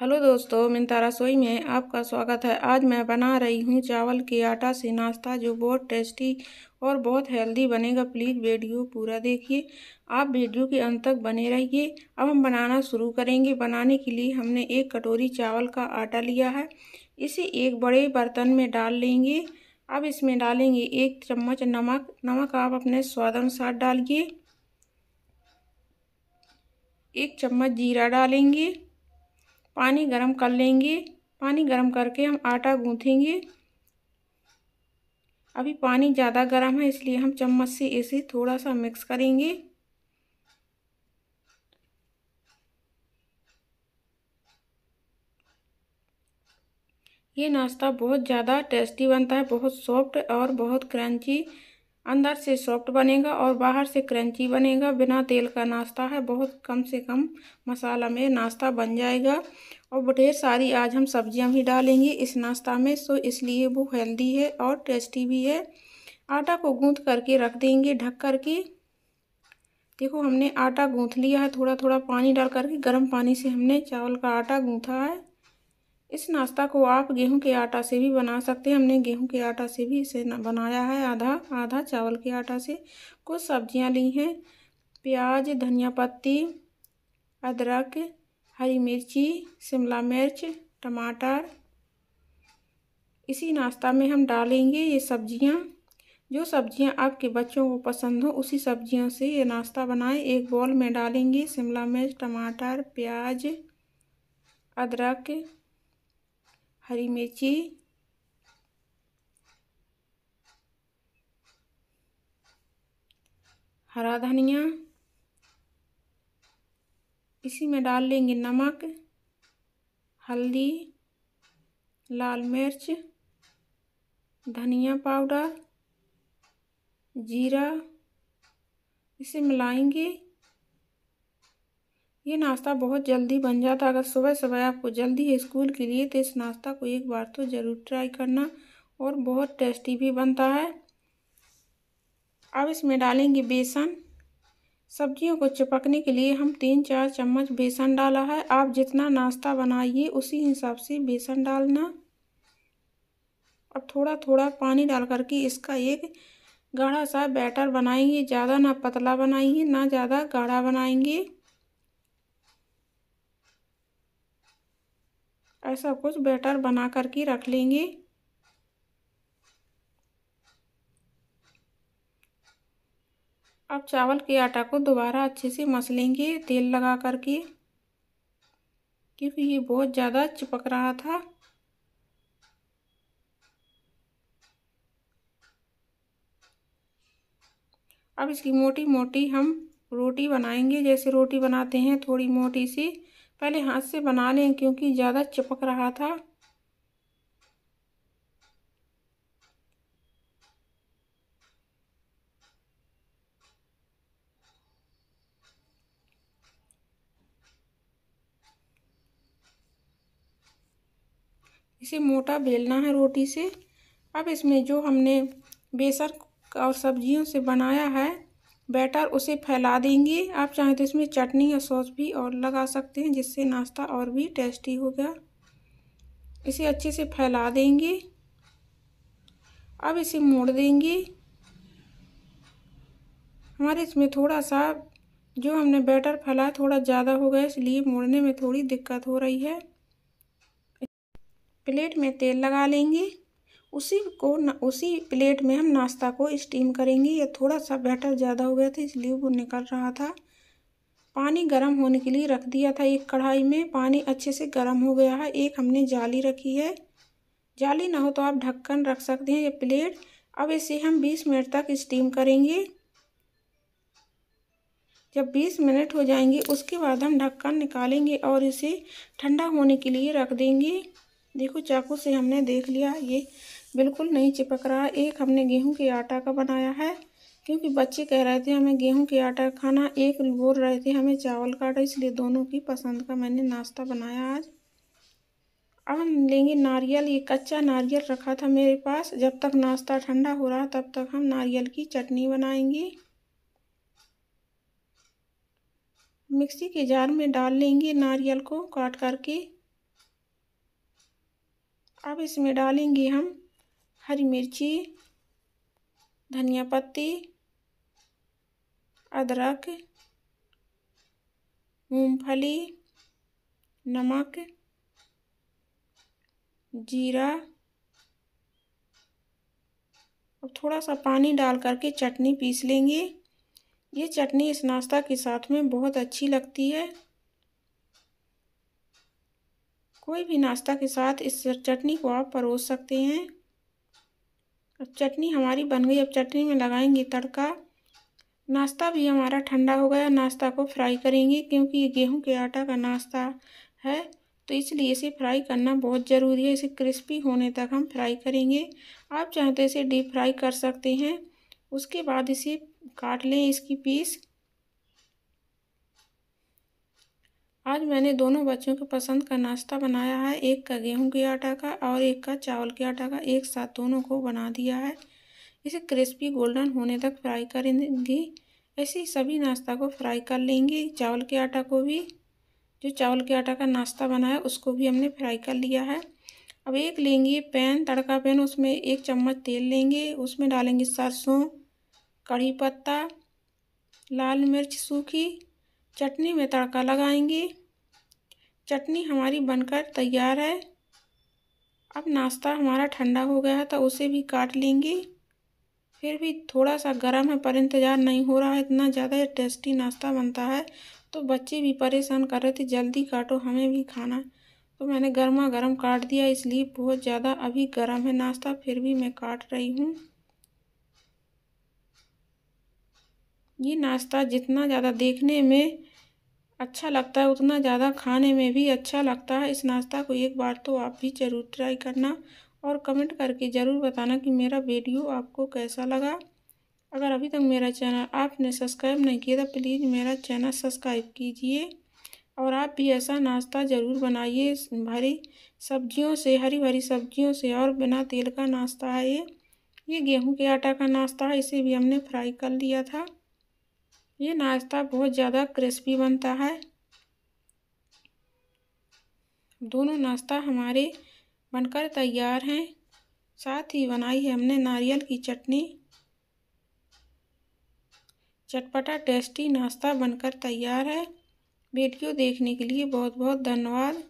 hello दोस्तों मिनता रसोई में आपका स्वागत है आज मैं बना रही हूँ चावल के आटा से नाश्ता जो बहुत टेस्टी और बहुत हेल्दी बनेगा प्लीज़ वीडियो पूरा देखिए आप वीडियो के अंत तक बने रहिए अब हम बनाना शुरू करेंगे बनाने के लिए हमने एक कटोरी चावल का आटा लिया है इसे एक बड़े बर्तन में डाल लेंगे अब इसमें डालेंगे एक चम्मच नमक नमक आप अपने स्वाद अनुसार डालिए एक चम्मच जीरा डालेंगे पानी गरम कर लेंगे पानी गरम करके हम आटा गूँथेंगे अभी पानी ज़्यादा गर्म है इसलिए हम चम्मच से इसे थोड़ा सा मिक्स करेंगे ये नाश्ता बहुत ज़्यादा टेस्टी बनता है बहुत सॉफ्ट और बहुत क्रंची अंदर से सॉफ्ट बनेगा और बाहर से क्रंची बनेगा बिना तेल का नाश्ता है बहुत कम से कम मसाला में नाश्ता बन जाएगा और ढेर सारी आज हम सब्जियां भी डालेंगे इस नाश्ता में सो इसलिए वो हेल्दी है और टेस्टी भी है आटा को गूँथ करके रख देंगे ढक करके देखो हमने आटा गूँथ लिया है थोड़ा थोड़ा पानी डाल करके गर्म पानी से हमने चावल का आटा गूँथा है इस नाश्ता को आप गेहूं के आटा से भी बना सकते हैं हमने गेहूं के आटा से भी इसे बनाया है आधा आधा चावल के आटा से कुछ सब्जियां ली हैं प्याज धनिया पत्ती अदरक हरी मिर्ची शिमला मिर्च टमाटर इसी नाश्ता में हम डालेंगे ये सब्जियां जो सब्जियां आपके बच्चों को पसंद हो उसी सब्जियों से ये नाश्ता बनाएं एक बॉल में डालेंगे शिमला मिर्च टमाटर प्याज अदरक हरी मिर्ची हरा धनिया इसी में डाल लेंगे नमक हल्दी लाल मिर्च धनिया पाउडर जीरा इसे मिलाएंगे ये नाश्ता बहुत जल्दी बन जाता है अगर सुबह सुबह आपको जल्दी है स्कूल के लिए तो इस नाश्ता को एक बार तो ज़रूर ट्राई करना और बहुत टेस्टी भी बनता है अब इसमें डालेंगे बेसन सब्जियों को चिपकने के लिए हम तीन चार चम्मच बेसन डाला है आप जितना नाश्ता बनाइए उसी हिसाब से बेसन डालना अब थोड़ा थोड़ा पानी डाल करके इसका एक गाढ़ा सा बैटर बनाएंगे ज़्यादा ना पतला बनाएंगे ना ज़्यादा गाढ़ा बनाएंगे ऐसा सब कुछ बैटर बना कर के रख लेंगे अब चावल के आटा को दोबारा अच्छे से मस लेंगे तेल लगा कर के क्योंकि ये बहुत ज़्यादा चिपक रहा था अब इसकी मोटी मोटी हम रोटी बनाएंगे जैसे रोटी बनाते हैं थोड़ी मोटी सी पहले हाथ से बना लें क्योंकि ज़्यादा चिपक रहा था इसे मोटा बेलना है रोटी से अब इसमें जो हमने बेसन और सब्जियों से बनाया है बैटर उसे फैला देंगे आप चाहें तो इसमें चटनी या सॉस भी और लगा सकते हैं जिससे नाश्ता और भी टेस्टी होगा इसे अच्छे से फैला देंगे अब इसे मोड़ देंगे हमारे इसमें थोड़ा सा जो हमने बैटर फैलाया थोड़ा ज़्यादा हो गया इसलिए मोड़ने में थोड़ी दिक्कत हो रही है प्लेट में तेल लगा लेंगे उसी को उसी प्लेट में हम नाश्ता को स्टीम करेंगे ये थोड़ा सा बैटर ज़्यादा हो गया था इसलिए वो निकल रहा था पानी गर्म होने के लिए रख दिया था एक कढ़ाई में पानी अच्छे से गर्म हो गया है एक हमने जाली रखी है जाली ना हो तो आप ढक्कन रख सकते हैं ये प्लेट अब इसे हम 20 मिनट तक स्टीम करेंगे जब 20 मिनट हो जाएंगे उसके बाद हम ढक्कन निकालेंगे और इसे ठंडा होने के लिए रख देंगे देखो चाकू से हमने देख लिया ये बिल्कुल नहीं चिपक रहा एक हमने गेहूं के आटा का बनाया है क्योंकि बच्चे कह रहे थे हमें गेहूं के आटा खाना एक बोल रहे थे हमें चावल का आटा इसलिए दोनों की पसंद का मैंने नाश्ता बनाया आज अब हम लेंगे नारियल ये कच्चा नारियल रखा था मेरे पास जब तक नाश्ता ठंडा हो रहा तब तक हम नारियल की चटनी बनाएंगे मिक्सी के जार में डाल लेंगे नारियल को काट करके अब इसमें डालेंगे हम हरी मिर्ची धनिया पत्ती अदरक मूंगफली नमक जीरा और थोड़ा सा पानी डाल करके चटनी पीस लेंगे ये चटनी इस नाश्ता के साथ में बहुत अच्छी लगती है कोई भी नाश्ता के साथ इस चटनी को आप परोस सकते हैं अब चटनी हमारी बन गई अब चटनी में लगाएंगे तड़का नाश्ता भी हमारा ठंडा हो गया नाश्ता को फ्राई करेंगे क्योंकि ये गेहूं के आटा का नाश्ता है तो इसलिए इसे फ्राई करना बहुत ज़रूरी है इसे क्रिस्पी होने तक हम फ्राई करेंगे आप चाहते तो इसे डीप फ्राई कर सकते हैं उसके बाद इसे काट लें इसकी पीस आज मैंने दोनों बच्चों के पसंद का नाश्ता बनाया है एक का गेहूं के आटा का और एक का चावल के आटा का एक साथ दोनों को बना दिया है इसे क्रिस्पी गोल्डन होने तक फ्राई करेंगी ऐसे ही सभी नाश्ता को फ्राई कर लेंगे चावल के आटा को भी जो चावल के आटा का नाश्ता बनाया उसको भी हमने फ्राई कर लिया है अब एक लेंगे पैन तड़का पैन उसमें एक चम्मच तेल लेंगे उसमें डालेंगे सरसों कढ़ी पत्ता लाल मिर्च सूखी चटनी में तड़का लगाएंगे चटनी हमारी बनकर तैयार है अब नाश्ता हमारा ठंडा हो गया है तो उसे भी काट लेंगे फिर भी थोड़ा सा गर्म है पर इंतज़ार नहीं हो रहा है इतना ज़्यादा टेस्टी नाश्ता बनता है तो बच्चे भी परेशान कर रहे थे जल्दी काटो हमें भी खाना तो मैंने गर्मा गर्म काट दिया इसलिए बहुत ज़्यादा अभी गर्म है नाश्ता फिर भी मैं काट रही हूँ ये नाश्ता जितना ज़्यादा देखने में अच्छा लगता है उतना ज़्यादा खाने में भी अच्छा लगता है इस नाश्ता को एक बार तो आप भी ज़रूर ट्राई करना और कमेंट करके ज़रूर बताना कि मेरा वीडियो आपको कैसा लगा अगर अभी तक मेरा चैनल आपने सब्सक्राइब नहीं किया तो प्लीज़ मेरा चैनल सब्सक्राइब कीजिए और आप भी ऐसा नाश्ता ज़रूर बनाइए भरी सब्जियों से हरी भरी सब्जियों से और बिना तेल का नाश्ता है ये ये गेहूँ के आटा का नाश्ता है इसे भी हमने फ्राई कर लिया था ये नाश्ता बहुत ज़्यादा क्रिस्पी बनता है दोनों नाश्ता हमारे बनकर तैयार हैं साथ ही बनाई है हमने नारियल की चटनी चटपटा टेस्टी नाश्ता बनकर तैयार है वीडियो देखने के लिए बहुत बहुत धन्यवाद